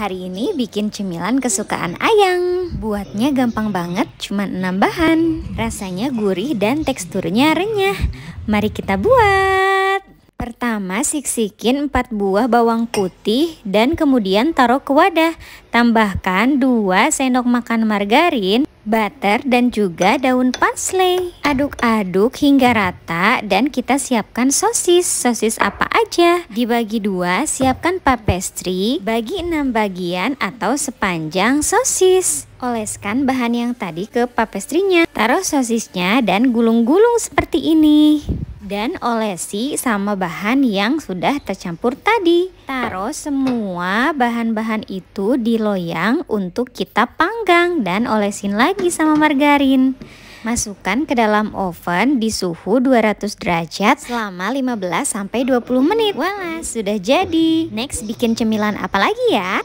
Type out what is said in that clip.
Hari ini bikin cemilan kesukaan Ayang. Buatnya gampang banget, cuma 6 bahan. Rasanya gurih dan teksturnya renyah. Mari kita buat. Pertama siksikin 4 buah bawang putih dan kemudian taruh ke wadah. Tambahkan 2 sendok makan margarin, butter dan juga daun parsley. Aduk-aduk hingga rata dan kita siapkan sosis. Sosis apa aja? Dibagi dua, siapkan puff bagi 6 bagian atau sepanjang sosis. Oleskan bahan yang tadi ke puff nya Taruh sosisnya dan gulung-gulung seperti ini dan olesi sama bahan yang sudah tercampur tadi. Taruh semua bahan-bahan itu di loyang untuk kita panggang dan olesin lagi sama margarin. Masukkan ke dalam oven di suhu 200 derajat selama 15 sampai 20 menit. Wala sudah jadi. Next bikin cemilan apa lagi ya?